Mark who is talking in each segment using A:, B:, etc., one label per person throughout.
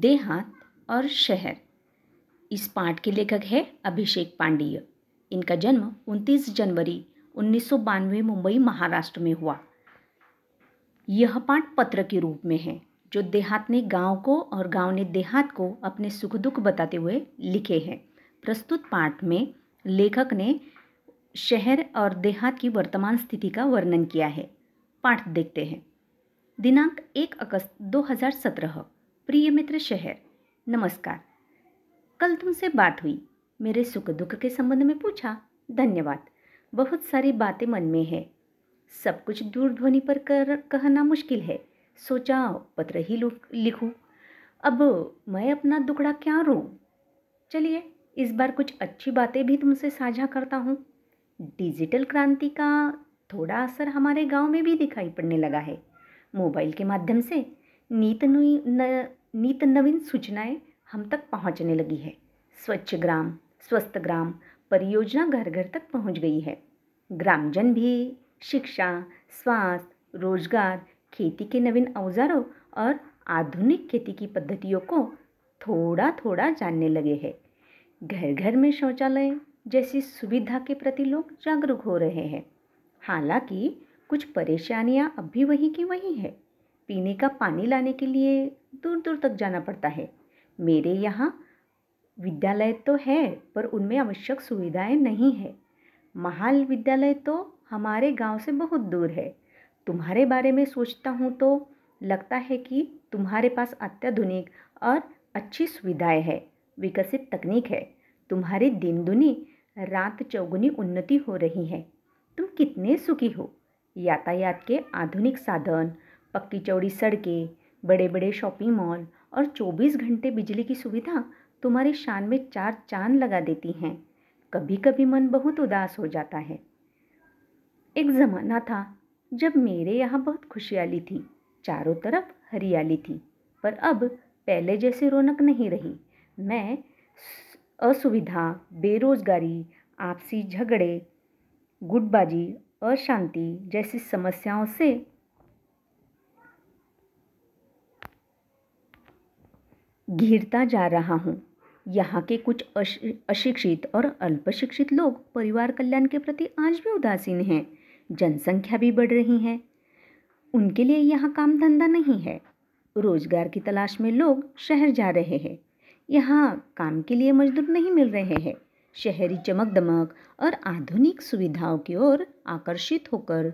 A: देहात और शहर इस पाठ के लेखक है अभिषेक पांडेय इनका जन्म 29 जनवरी उन्नीस मुंबई महाराष्ट्र में हुआ यह पाठ पत्र के रूप में है जो देहात ने गांव को और गांव ने देहात को अपने सुख दुख बताते हुए लिखे हैं प्रस्तुत पाठ में लेखक ने शहर और देहात की वर्तमान स्थिति का वर्णन किया है पाठ देखते हैं दिनांक एक अगस्त सत्रह प्रिय मित्र शहर नमस्कार कल तुमसे बात हुई मेरे सुख दुख के संबंध में पूछा धन्यवाद बहुत सारी बातें मन में है सब कुछ दूरध्वनि पर कर कहना मुश्किल है सोचा पत्र ही लिखूं अब मैं अपना दुखड़ा क्या रो चलिए इस बार कुछ अच्छी बातें भी तुमसे साझा करता हूँ डिजिटल क्रांति का थोड़ा असर हमारे गांव में भी दिखाई पड़ने लगा है मोबाइल के माध्यम से नीत न नीत नवीन सूचनाएं हम तक पहुंचने लगी है स्वच्छ ग्राम स्वस्थ ग्राम परियोजना घर घर तक पहुंच गई है ग्रामजन भी शिक्षा स्वास्थ्य रोजगार खेती के नवीन अवजारों और आधुनिक खेती की पद्धतियों को थोड़ा थोड़ा जानने लगे हैं घर घर में शौचालय जैसी सुविधा के प्रति लोग जागरूक हो रहे हैं हालांकि कुछ परेशानियां अब भी वही की वही है पीने का पानी लाने के लिए दूर दूर तक जाना पड़ता है मेरे यहाँ विद्यालय तो है पर उनमें आवश्यक सुविधाएं नहीं है महाल विद्यालय तो हमारे गांव से बहुत दूर है तुम्हारे बारे में सोचता हूँ तो लगता है कि तुम्हारे पास अत्याधुनिक और अच्छी सुविधाएं है विकसित तकनीक है तुम्हारी दिन दुनी रात चौगुनी उन्नति हो रही है तुम कितने सुखी हो यातायात के आधुनिक साधन पक्की चौड़ी सड़कें बड़े बड़े शॉपिंग मॉल और 24 घंटे बिजली की सुविधा तुम्हारी शान में चार चांद लगा देती हैं कभी कभी मन बहुत उदास हो जाता है एक ज़माना था जब मेरे यहाँ बहुत खुशहाली थी चारों तरफ हरियाली थी पर अब पहले जैसी रौनक नहीं रही मैं असुविधा बेरोज़गारी आपसी झगड़े गुटबाजी अशांति जैसी समस्याओं से घिरता जा रहा हूँ यहाँ के कुछ अशिक्षित और अल्पशिक्षित लोग परिवार कल्याण के प्रति आज भी उदासीन हैं जनसंख्या भी बढ़ रही है उनके लिए यहाँ काम धंधा नहीं है रोजगार की तलाश में लोग शहर जा रहे हैं यहाँ काम के लिए मजदूर नहीं मिल रहे हैं शहरी चमक दमक और आधुनिक सुविधाओं की ओर आकर्षित होकर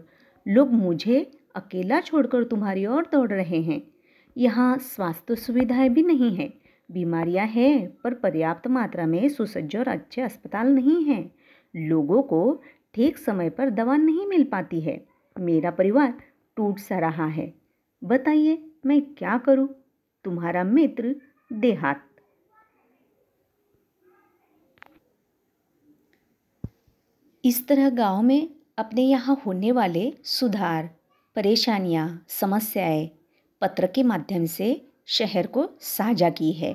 A: लोग मुझे अकेला छोड़कर तुम्हारी ओर दौड़ रहे हैं यहाँ स्वास्थ्य सुविधाएं भी नहीं है बीमारियां हैं पर पर्याप्त मात्रा में सुसज्ज और अच्छे अस्पताल नहीं हैं लोगों को ठीक समय पर दवा नहीं मिल पाती है मेरा परिवार टूट सा रहा है बताइए मैं क्या करूं तुम्हारा मित्र देहात इस तरह गांव में अपने यहाँ होने वाले सुधार परेशानियाँ समस्याएं पत्र के माध्यम से शहर को साझा की है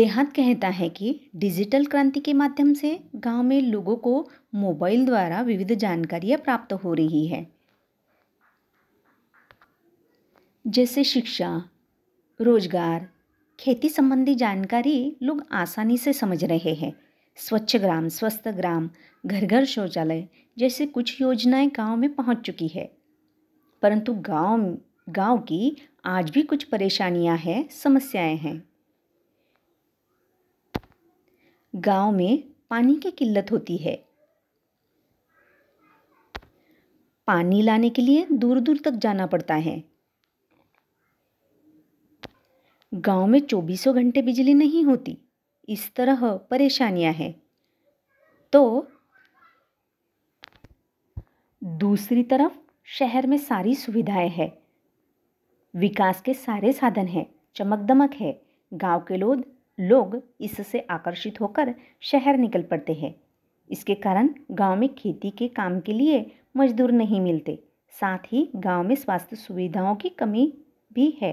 A: देहात कहता है कि डिजिटल क्रांति के माध्यम से गांव में लोगों को मोबाइल द्वारा विविध जानकारियां प्राप्त हो रही है जैसे शिक्षा रोजगार खेती संबंधी जानकारी लोग आसानी से समझ रहे हैं स्वच्छ ग्राम स्वस्थ ग्राम घर घर शौचालय जैसे कुछ योजनाएं गांव में पहुंच चुकी है परंतु गांव गांव की आज भी कुछ परेशानियां हैं समस्याएं हैं गांव में पानी की किल्लत होती है पानी लाने के लिए दूर दूर तक जाना पड़ता है गांव में चौबीसों घंटे बिजली नहीं होती इस तरह परेशानियां हैं तो दूसरी तरफ शहर में सारी सुविधाएं हैं विकास के सारे साधन हैं चमक दमक है गांव के लोग लोग इससे आकर्षित होकर शहर निकल पड़ते हैं इसके कारण गांव में खेती के काम के लिए मजदूर नहीं मिलते साथ ही गांव में स्वास्थ्य सुविधाओं की कमी भी है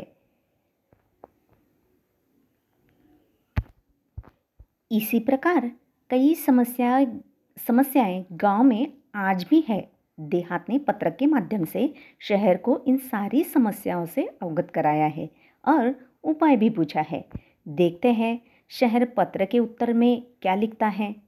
A: इसी प्रकार कई समस्या समस्याएं गांव में आज भी है देहात ने पत्रक के माध्यम से शहर को इन सारी समस्याओं से अवगत कराया है और उपाय भी पूछा है देखते हैं शहर पत्र के उत्तर में क्या लिखता है